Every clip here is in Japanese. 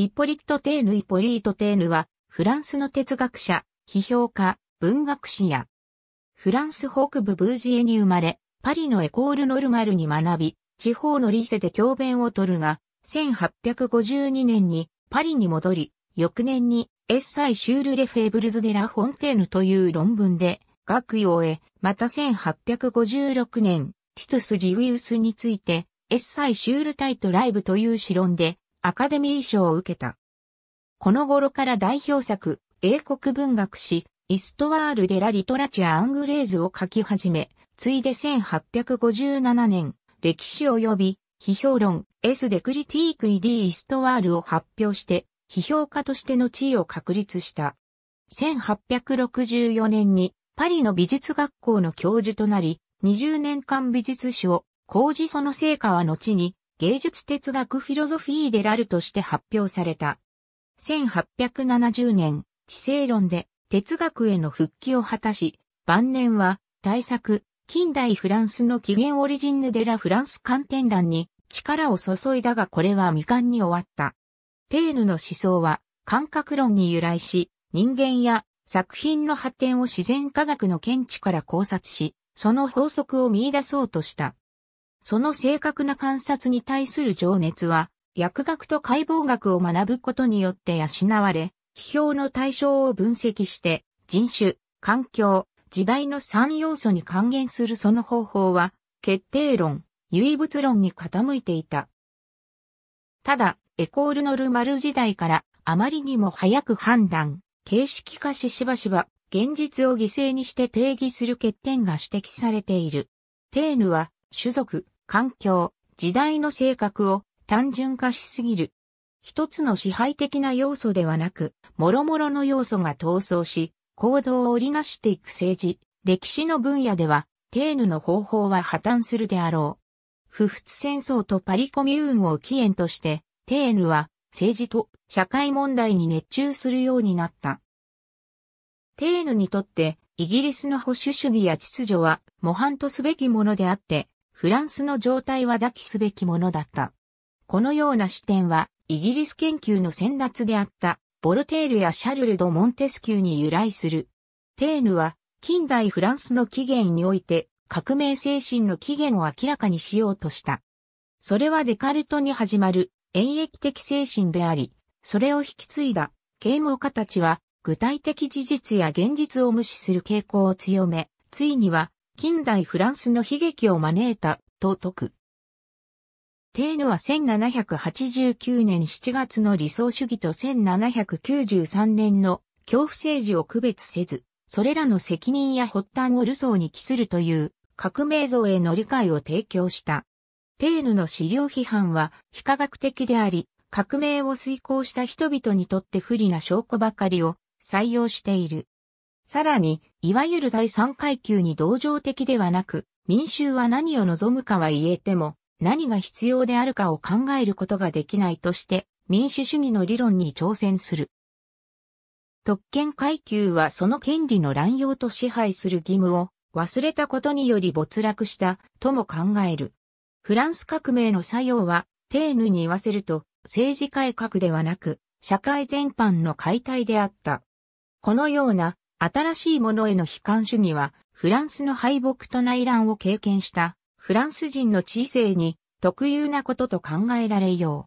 イポリット・テーヌ・イポリート・テーヌは、フランスの哲学者、批評家、文学史や、フランス北部ブージエに生まれ、パリのエコール・ノルマルに学び、地方のリーセで教鞭を取るが、1852年にパリに戻り、翌年にエッサイ・シュール・レフェーブルズ・デ・ラ・フォンテーヌという論文で、学位を終また1856年、ティトス・リウィウスについて、エッサイ・シュール・タイト・ライブという詩論で、アカデミー賞を受けた。この頃から代表作、英国文学史、イストワール・デ・ラ・リトラチア・アングレーズを書き始め、ついで1857年、歴史及び、批評論、エス・デ・クリティーク・イ・ディ・イストワールを発表して、批評家としての地位を確立した。1864年に、パリの美術学校の教授となり、20年間美術史を事。その成果は後に、芸術哲学フィロソフィーデラルとして発表された。1870年、知性論で哲学への復帰を果たし、晩年は大作、近代フランスの起源オリジンヌ・デラ・フランス観点欄に力を注いだがこれは未完に終わった。テーヌの思想は感覚論に由来し、人間や作品の発展を自然科学の見地から考察し、その法則を見出そうとした。その正確な観察に対する情熱は、薬学と解剖学を学ぶことによって養われ、批評の対象を分析して、人種、環境、時代の3要素に還元するその方法は、決定論、唯物論に傾いていた。ただ、エコール・ノルマル時代からあまりにも早く判断、形式化ししばしば現実を犠牲にして定義する欠点が指摘されている。テーヌは種族、環境、時代の性格を単純化しすぎる。一つの支配的な要素ではなく、諸々の要素が闘争し、行動を織りなしていく政治、歴史の分野では、テーヌの方法は破綻するであろう。不仏戦争とパリコミューンを起源として、テーヌは政治と社会問題に熱中するようになった。テーヌにとって、イギリスの保守主義や秩序は模範とすべきものであって、フランスの状態は抱きすべきものだった。このような視点は、イギリス研究の先達であった、ボルテールやシャルル・ド・モンテスキューに由来する。テーヌは、近代フランスの起源において、革命精神の起源を明らかにしようとした。それはデカルトに始まる、演疫的精神であり、それを引き継いだ、啓蒙家たちは、具体的事実や現実を無視する傾向を強め、ついには、近代フランスの悲劇を招いた、と説く。テーヌは1789年7月の理想主義と1793年の恐怖政治を区別せず、それらの責任や発端をルソーに帰するという革命像への理解を提供した。テーヌの資料批判は非科学的であり、革命を遂行した人々にとって不利な証拠ばかりを採用している。さらに、いわゆる第三階級に同情的ではなく、民衆は何を望むかは言えても、何が必要であるかを考えることができないとして、民主主義の理論に挑戦する。特権階級はその権利の乱用と支配する義務を忘れたことにより没落したとも考える。フランス革命の作用は、テーヌに言わせると政治改革ではなく、社会全般の解体であった。このような新しいものへの悲観主義は、フランスの敗北と内乱を経験した、フランス人の知性に特有なことと考えられよう。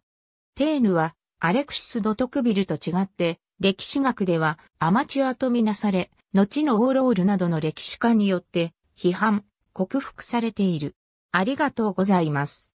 テーヌは、アレクシス・ドトクビルと違って、歴史学ではアマチュアとみなされ、後のオーロールなどの歴史家によって批判、克服されている。ありがとうございます。